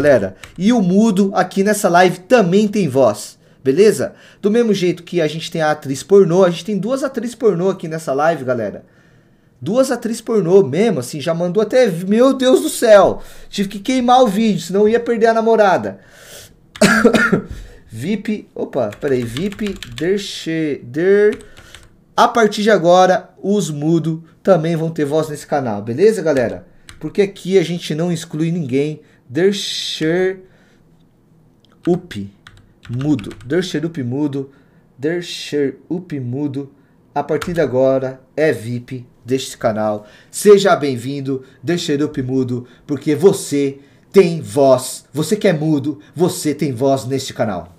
galera. E o mudo aqui nessa live também tem voz, beleza? Do mesmo jeito que a gente tem a atriz pornô, a gente tem duas atrizes pornô aqui nessa live, galera. Duas atrizes pornô mesmo, assim, já mandou até. Meu Deus do céu! Tive que queimar o vídeo, senão ia perder a namorada. VIP. Opa, peraí. VIP Derche. Der. A partir de agora, os mudo também vão ter voz nesse canal, beleza, galera? Porque aqui a gente não exclui ninguém, Dersher up mudo. Dersher up mudo. Dersher up mudo. A partir de agora é VIP deste canal. Seja bem-vindo, Dersher up mudo, porque você tem voz. Você que é mudo, você tem voz neste canal.